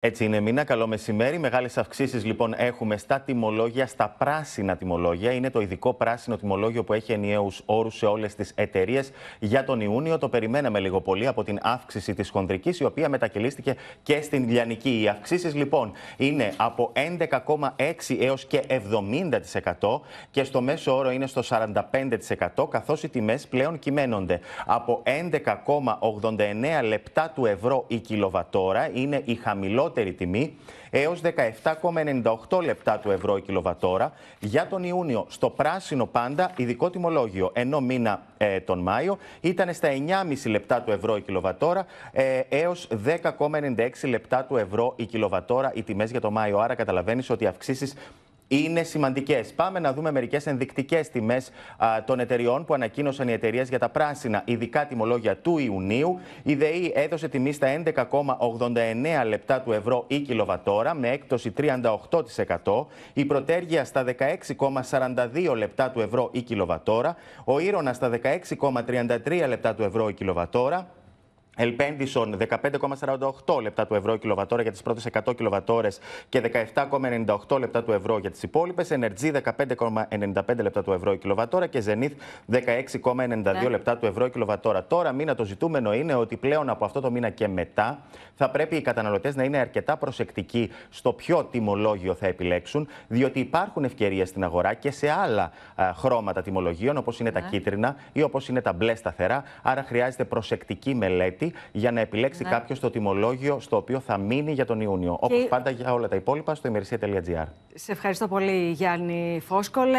Έτσι είναι, Μίνα. Καλό μεσημέρι. Μεγάλες αυξήσεις λοιπόν έχουμε στα τιμολόγια, στα πράσινα τιμολόγια. Είναι το ειδικό πράσινο τιμολόγιο που έχει ενιαίους όρους σε όλες τις εταιρείες για τον Ιούνιο. Το περιμέναμε λίγο πολύ από την αύξηση της χονδρικής, η οποία μετακυλίστηκε και στην Λιανική. Οι αυξήσεις λοιπόν είναι από 11,6 έως και 70% και στο μέσο όρο είναι στο 45%, καθώς οι τιμές πλέον κυμαίνονται. Από 11,89 λεπτά του ευρώ η κιλοβατόρα είναι η χαμηλότερη χαμηλότερη τιμή έως 17,98 λεπτά του ευρώ η κιλοβατόρα για τον Ιούνιο στο πράσινο πάντα ειδικό τιμολόγιο ενώ μήνα ε, τον Μάιο ήταν στα 9,5 λεπτά του ευρώ η κιλοβατόρα ε, έως 10,96 λεπτά του ευρώ η κιλοβατόρα οι τιμές για τον Μάιο. Άρα καταλαβαίνεις ότι αυξήσεις είναι σημαντικές. Πάμε να δούμε μερικές ενδεικτικές τιμές των εταιριών που ανακοίνωσαν οι εταιρείες για τα πράσινα, ειδικά τιμολόγια του Ιουνίου. Η ΔΕΗ έδωσε τιμή στα 11,89 λεπτά του ευρώ η κιλοβατόρα, με έκπτωση 38%. Η Πρωτέργεια στα 16,42 λεπτά του ευρώ η κιλοβατόρα. Ο Ήρωνας στα 16,33 λεπτά του ευρώ η κιλοβατόρα. Ελπέντισον 15,48 λεπτά του ευρώ κιλοβατόρα για τις πρώτες 100 κιλοβατόρες και 17,98 λεπτά του ευρώ για τις υπόλοιπες, Ενεργή 15,95 λεπτά του ευρώ κιλοβατόρα και Ζενίθ 16,92 ναι. λεπτά του ευρώ κιλοβατόρα. Τώρα μήνα το ζητούμενο είναι ότι πλέον από αυτό το μήνα και μετά θα πρέπει οι καταναλωτές να είναι αρκετά προσεκτικοί στο ποιο τιμολόγιο θα επιλέξουν διότι υπάρχουν ευκαιρίες στην αγορά και σε άλλα χρώματα τιμολογίων όπως είναι τα ναι. κίτρινα ή όπως είναι τα μπλε σταθερά. Άρα χρειάζεται προσεκτική μελέτη για να επιλέξει ναι. κάποιος το τιμολόγιο στο οποίο θα μείνει για τον Ιούνιο. Και... Όπως πάντα για όλα τα υπόλοιπα στο ημερησία.gr. Σε ευχαριστώ πολύ, Γιάννη Φόσκολε.